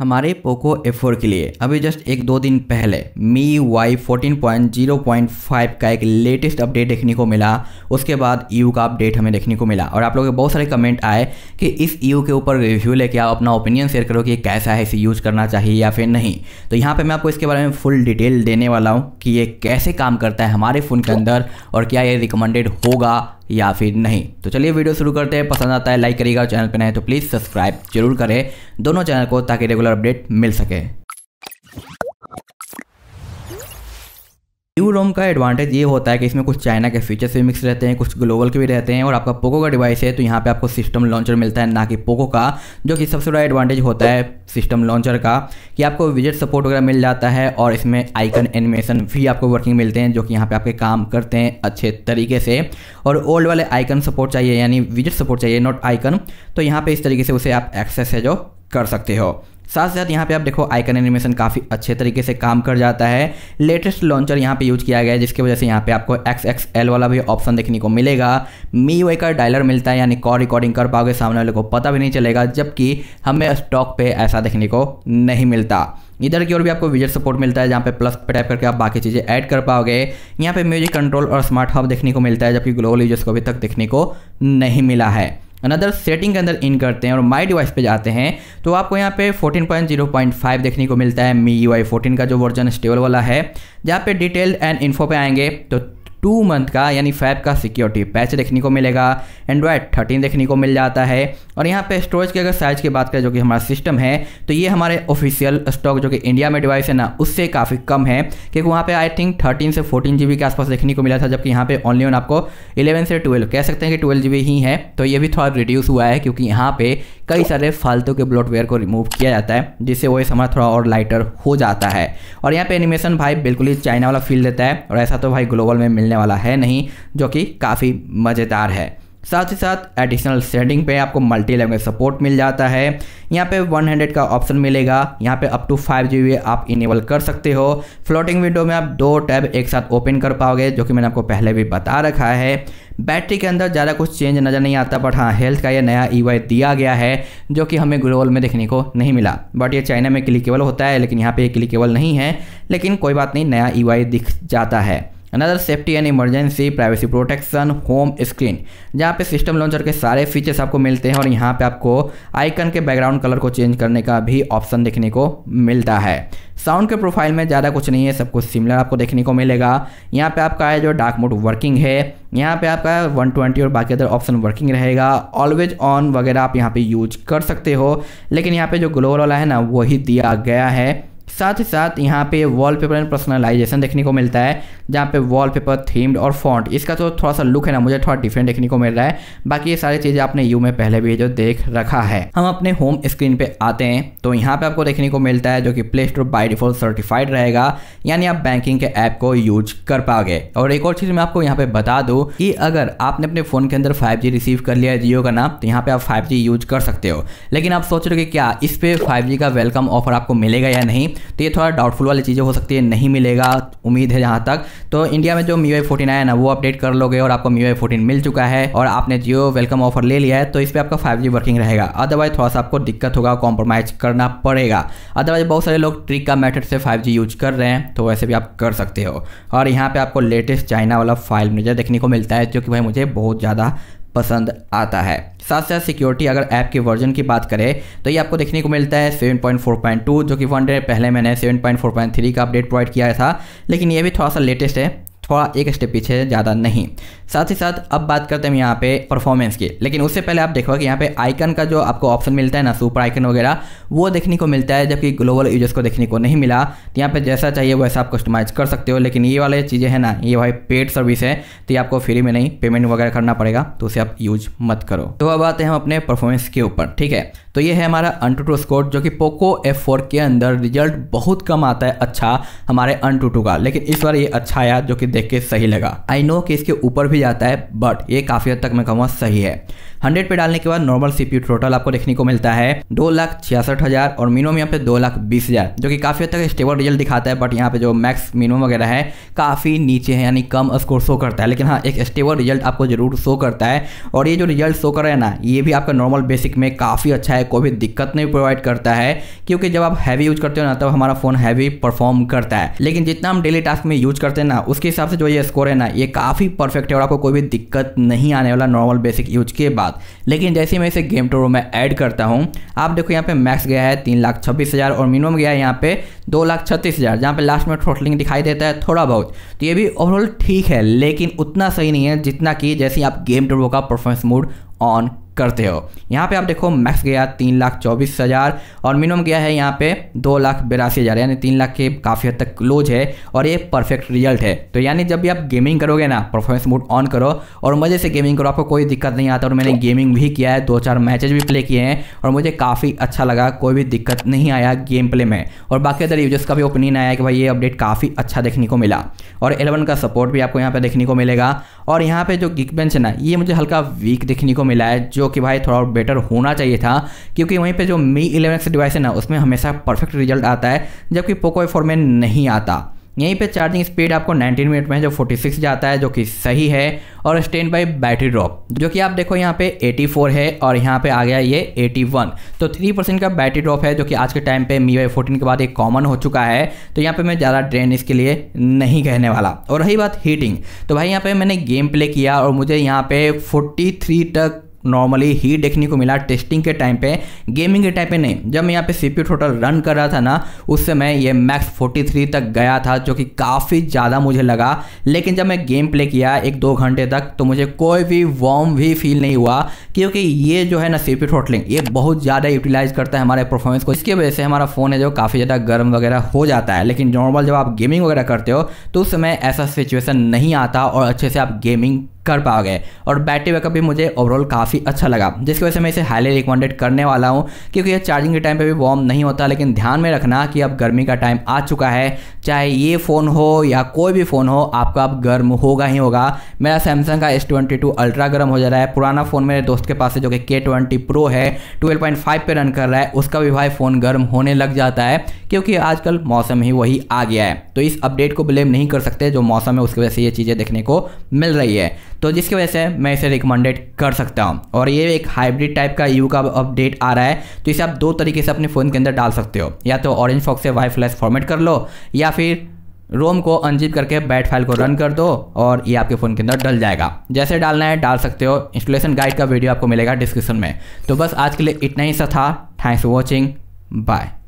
हमारे Poco F4 के लिए अभी जस्ट एक दो दिन पहले MIUI fourteen point zero point five का एक लेटेस्ट अपडेट देखने को मिला उसके बाद ई e का अपडेट हमें देखने को मिला और आप लोगों के बहुत सारे कमेंट आए कि इस ई e के ऊपर रिव्यू लेके आप अपना ओपिनियन शेयर करो कि कैसा है इसे यूज़ करना चाहिए या फिर नहीं तो यहाँ पर मैं आपको इसके बारे में फुल डिटेल देने वाला हूँ कि ये कैसे काम करता है हमारे फ़ोन के अंदर और क्या ये रिकमेंडेड होगा या फिर नहीं तो चलिए वीडियो शुरू करते हैं पसंद आता है लाइक करिएगा चैनल पर नहीं तो प्लीज़ सब्सक्राइब जरूर करें दोनों चैनल को ताकि रेगुलर अपडेट मिल सके यू रोम का एडवांटेज ये होता है कि इसमें कुछ चाइना के फीचर्स भी मिक्स रहते हैं कुछ ग्लोबल के भी रहते हैं और आपका पोको का डिवाइस है तो यहाँ पे आपको सिस्टम लॉन्चर मिलता है ना कि पोको का जो कि सबसे बड़ा एडवांटेज होता है सिस्टम लॉन्चर का कि आपको विजिट सपोर्ट वगैरह मिल जाता है और इसमें आइकन एनिमेशन भी आपको वर्किंग मिलते हैं जो कि यहाँ पर आपके काम करते हैं अच्छे तरीके से और ओल्ड वाले आइकन सपोर्ट चाहिए यानी विजिट सपोर्ट चाहिए नॉट आइकन तो यहाँ पर इस तरीके से उसे आप एक्सेस है जो कर सकते हो साथ साथ यहाँ पे आप देखो आइकन एनिमेशन काफ़ी अच्छे तरीके से काम कर जाता है लेटेस्ट लॉन्चर यहाँ पे यूज़ किया गया है जिसकी वजह से यहाँ पे आपको एक्स एक्स एल वाला भी ऑप्शन देखने को मिलेगा मी वे का डायलर मिलता है यानी कॉल रिकॉर्डिंग कर पाओगे सामने वाले को पता भी नहीं चलेगा जबकि हमें स्टॉक पे ऐसा देखने को नहीं मिलता इधर की ओर भी आपको विजट सपोर्ट मिलता है जहाँ पे प्लस पे टाइप करके आप बाकी चीज़ें ऐड कर पाओगे यहाँ पे म्यूजिक कंट्रोल और स्मार्ट हब देखने को मिलता है जबकि ग्लोबल यूजर्स को अभी तक देखने को नहीं मिला है अनदर सेटिंग के अंदर इन करते हैं और माई डिवाइस पे जाते हैं तो आपको यहाँ पे 14.0.5 देखने को मिलता है मी यू आई फोर्टीन का जो वर्जन स्टेबल वाला है जहाँ पे डिटेल एंड इन्फो पे आएंगे तो टू मंथ का यानी फाइव का सिक्योरिटी पैच देखने को मिलेगा एंड्रॉयड थर्टीन देखने को मिल जाता है और यहाँ पे स्टोरेज की अगर साइज की बात करें जो कि हमारा सिस्टम है तो ये हमारे ऑफिशियल स्टॉक जो कि इंडिया में डिवाइस है ना उससे काफ़ी कम है क्योंकि वहाँ पे आई थिंक 13 से 14 जीबी के आसपास देखने को मिला था जबकि यहाँ पे ओनली ऑन आपको 11 से 12 कह सकते हैं कि 12 जीबी ही है तो ये भी थोड़ा रिड्यूस हुआ है क्योंकि यहाँ पर कई सारे फालतू के ब्लॉटवेयर को रिमूव किया जाता है जिससे वो हमारा थोड़ा और लाइटर हो जाता है और यहाँ पर एनिमेशन भाई बिल्कुल ही चाइना वाला फील देता है और ऐसा तो भाई ग्लोबल में मिलने वाला है नहीं जो कि काफ़ी मज़ेदार है साथ ही साथ एडिशनल सेटिंग पे आपको मल्टी लैंग्वेज सपोर्ट मिल जाता है यहाँ पे 100 का ऑप्शन मिलेगा यहाँ पे अप टू फाइव जी आप इनेबल कर सकते हो फ्लोटिंग विंडो में आप दो टैब एक साथ ओपन कर पाओगे जो कि मैंने आपको पहले भी बता रखा है बैटरी के अंदर ज़्यादा कुछ चेंज नज़र नहीं आता बट हाँ हेल्थ का ये नया ई e दिया गया है जो कि हमें ग्लोबल में देखने को नहीं मिला बट ये चाइना में क्लिकेबल होता है लेकिन यहाँ पर ये क्लिकेबल नहीं है लेकिन कोई बात नहीं नया ई e दिख जाता है another safety and emergency privacy protection home screen जहाँ पे सिस्टम लॉन्चर के सारे फीचर्स आपको मिलते हैं और यहाँ पे आपको आइकन के बैकग्राउंड कलर को चेंज करने का भी ऑप्शन देखने को मिलता है साउंड के प्रोफाइल में ज़्यादा कुछ नहीं है सब कुछ सिमिलर आपको देखने को मिलेगा यहाँ पे आपका है जो डार्क मोड वर्किंग है यहाँ पे आपका 120 और बाकी अदर ऑप्शन वर्किंग रहेगा ऑलवेज ऑन वगैरह आप यहाँ पे यूज कर सकते हो लेकिन यहाँ पे जो ग्लोअर वाला है ना वही दिया गया है साथ ही साथ यहाँ पे वॉलपेपर एंड पर्सनलाइजेशन देखने को मिलता है जहाँ पे वॉलपेपर थीम्ड और फॉन्ट इसका जो तो थोड़ा सा लुक है ना मुझे थोड़ा डिफरेंट देखने को मिल रहा है बाकी ये सारी चीज़ें आपने यू में पहले भी जो देख रखा है हम अपने होम स्क्रीन पे आते हैं तो यहाँ पे आपको देखने को मिलता है जो कि Play Store by default certified रहेगा यानी आप बैंकिंग के ऐप को यूज कर पाओगे और एक और चीज़ मैं आपको यहाँ पे बता दूँ कि अगर आपने अपने फ़ोन के अंदर फाइव रिसीव कर लिया है जियो का नाम तो यहाँ पे आप फाइव यूज कर सकते हो लेकिन आप सोच रहे हो कि क्या इस पर फाइव का वेलकम ऑफर आपको मिलेगा या नहीं तो ये थोड़ा डाउटफुल वाली चीज़ें हो सकती है नहीं मिलेगा उम्मीद है जहाँ तक तो इंडिया में जो मी वाई फोर्टीन आया ना वो अपडेट कर लोगे और आपको मी वाई फोर्टीन मिल चुका है और आपने जियो वेलकम ऑफर ले लिया है तो इस पर आपका फाइव जी वर्किंग रहेगा अदरवाइज थोड़ा सा आपको दिक्कत होगा कॉम्प्रोमाइज करना पड़ेगा अदरवाइज बहुत सारे लोग ट्रिक का मैथड से फाइव जी यूज कर रहे हैं तो वैसे भी आप कर सकते हो और यहाँ पर आपको लेटेस्ट चाइना वाला फाइल मैनेजर देखने को मिलता है जो कि भाई मुझे बहुत ज़्यादा पसंद आता है साथ साथ सिक्योरिटी अगर ऐप के वर्जन की बात करें तो ये आपको देखने को मिलता है 7.4.2 जो कि वन डे पहले मैंने 7.4.3 का अपडेट प्रोवाइड किया था लेकिन ये भी थोड़ा सा लेटेस्ट है थोड़ा एक स्टेप पीछे ज़्यादा नहीं साथ ही साथ अब बात करते हैं यहाँ पे परफॉर्मेंस की लेकिन उससे पहले आप देखो कि यहाँ पे आइकन का जो आपको ऑप्शन मिलता है ना सुपर आइकन वगैरह वो देखने को मिलता है जबकि ग्लोबल यूजर्स को देखने को नहीं मिला तो यहाँ पे जैसा चाहिए वैसा आप कस्टमाइज कर सकते हो लेकिन ये वाले चीज़ें हैं ना ये भाई पेड सर्विस है तो ये आपको फ्री में नहीं पेमेंट वगैरह करना पड़ेगा तो उसे आप यूज मत करो तो अब आते हैं हम अपने परफॉर्मेंस के ऊपर ठीक है तो ये है हमारा अनटूटू स्कोर जो कि पोको F4 के अंदर रिजल्ट बहुत कम आता है अच्छा हमारे अनटूटू का लेकिन इस बार ये अच्छा आया जो कि देख के सही लगा आई नो कि इसके ऊपर भी जाता है बट ये काफ़ी हद तक मैं कहूँगा सही है 100 पे डालने के बाद नॉर्मल सीपीयू टोटल आपको देखने को मिलता है दो लाख छियासठ हज़ार और मिनिमम यहाँ पे दो लाख बीस हज़ार जो कि काफ़ी हद तक स्टेबल रिजल्ट दिखाता है बट यहाँ पे जो मैक्स मिनिमम वगैरह है काफ़ी नीचे है यानी कम स्कोर शो करता है लेकिन हाँ एक स्टेबल रिजल्ट आपको जरूर शो करता है और ये जो रिजल्ट शो कर रहा है ना ये भी आपका नॉर्मल बेसिक में काफ़ी अच्छा है कोई भी दिक्कत नहीं प्रोवाइड करता है क्योंकि जब आप हैवी यूज करते हो ना तब हमारा फ़ोन हैवी परफॉर्म करता है लेकिन जितना हम डेली टास्क में यूज करते हैं ना उसके हिसाब हिसाब से जो ये स्कोर है ना ये काफ़ी परफेक्ट है और आपको कोई भी दिक्कत नहीं आने वाला नॉर्मल बेसिक यूज के बाद लेकिन जैसे मैं इसे गेम टोरो में ऐड करता हूँ आप देखो यहाँ पे मैक्स गया है तीन लाख छब्बीस हज़ार और मिनिमम गया है यहाँ पे दो लाख छत्तीस हज़ार जहाँ पर लास्ट में थ्रोटलिंग दिखाई देता है थोड़ा बहुत तो ये भी ओवरऑल ठीक है लेकिन उतना सही नहीं है जितना कि जैसे आप गेम टोरो का परफॉर्मेंस मूड ऑन करते हो यहाँ पे आप देखो मैक्स गया तीन लाख चौबीस हज़ार और मिनिमम गया है यहाँ पे दो लाख बिरासी हज़ार यानी तीन लाख के काफ़ी हद तक क्लोज है और ये परफेक्ट रिजल्ट है तो यानी जब भी आप गेमिंग करोगे ना परफॉर्मेंस मोड ऑन करो और मज़े से गेमिंग करो आपको कोई दिक्कत नहीं आता और मैंने गेमिंग भी किया है दो चार मैचेज भी प्ले किए हैं और मुझे काफ़ी अच्छा लगा कोई भी दिक्कत नहीं आया गेम प्ले में और बाकी अदर यूजर्स का भी ओपिनियन आया कि भाई ये अपडेट काफ़ी अच्छा देखने को मिला और एलेवन का सपोर्ट भी आपको यहाँ पर देखने को मिलेगा और यहाँ पर जो गिक बेंच है ना ये मुझे हल्का वीक देखने को मिला है जो जो कि भाई थोड़ा बेटर होना चाहिए था क्योंकि वहीं पे जो मी इलेवन एक्स डिवाइस है ना उसमें हमेशा परफेक्ट रिजल्ट आता है जबकि पोको फोर में नहीं आता यहीं पे चार्जिंग स्पीड आपको 19 मिनट में जो 46 जाता है जो कि सही है और स्टैंड बाई बैटरी ड्रॉप जो कि आप देखो यहाँ पे 84 है और यहाँ पे आ गया ये 81 तो 3 परसेंट का बैटरी ड्रॉप है जो कि आज के टाइम पे मी वाई फोर्टीन के बाद एक कॉमन हो चुका है तो यहाँ पे मैं ज़्यादा ड्रेन इसके लिए नहीं कहने वाला और रही बात हीटिंग तो भाई यहाँ पर मैंने गेम प्ले किया और मुझे यहाँ पर फोर्टी तक नॉर्मली ही देखने को मिला टेस्टिंग के टाइम पे गेमिंग के टाइम पे नहीं जब मैं यहाँ पे सी टोटल रन कर रहा था ना उस समय ये मैक्स 43 तक गया था जो कि काफ़ी ज़्यादा मुझे लगा लेकिन जब मैं गेम प्ले किया एक दो घंटे तक तो मुझे कोई भी वॉर्म भी फील नहीं हुआ क्योंकि ये जो है ना सी टोटलिंग ये बहुत ज़्यादा यूटिलाइज करता है हमारे परफॉर्मेंस को इसकी वजह से हमारा फ़ोन है जो काफ़ी ज़्यादा गर्म वगैरह हो जाता है लेकिन नॉर्मल जब आप गेमिंग वगैरह करते हो तो उस समय ऐसा सिचुएसन नहीं आता और अच्छे से आप गेमिंग कर पाओगे और बैटरी बैकअप भी मुझे ओवरऑल काफ़ी अच्छा लगा जिसकी वजह से मैं इसे हाईली रिकमेंडेड करने वाला हूँ क्योंकि यह चार्जिंग के टाइम पे भी वार्म नहीं होता लेकिन ध्यान में रखना कि अब गर्मी का टाइम आ चुका है चाहे ये फ़ोन हो या कोई भी फ़ोन हो आपका अब गर्म होगा ही होगा मेरा सैमसंग का एस ट्वेंटी टू अल्ट्रा गर्म हो जा रहा है पुराना फ़ोन मेरे दोस्त के पास है जो कि के ट्वेंटी प्रो है ट्वेल्व पॉइंट फाइव पर रन कर रहा है उसका भी भाई फ़ोन गर्म होने लग जाता है क्योंकि आजकल मौसम ही वही आ गया है तो इस अपडेट को ब्लेम नहीं कर सकते जो मौसम है उसकी वजह से ये चीज़ें देखने को मिल रही है तो जिसकी वजह से मैं इसे रिकमेंडेड कर सकता हूँ और ये एक हाइब्रिड टाइप का यू का अपडेट आ रहा है तो इसे आप दो तरीके से अपने फ़ोन के अंदर डाल सकते हो या तो ऑरेंज फॉक्स से वाई फ्लैश फॉर्मेट कर लो या फिर रोम को अनजिप करके बैट फाइल को रन कर दो और ये आपके फ़ोन के अंदर डल जाएगा जैसे डालना है डाल सकते हो इंस्टॉलेशन गाइड का वीडियो आपको मिलेगा डिस्क्रिप्शन में तो बस आज के लिए इतना ही सा था थैंक्स फॉर वॉचिंग बाय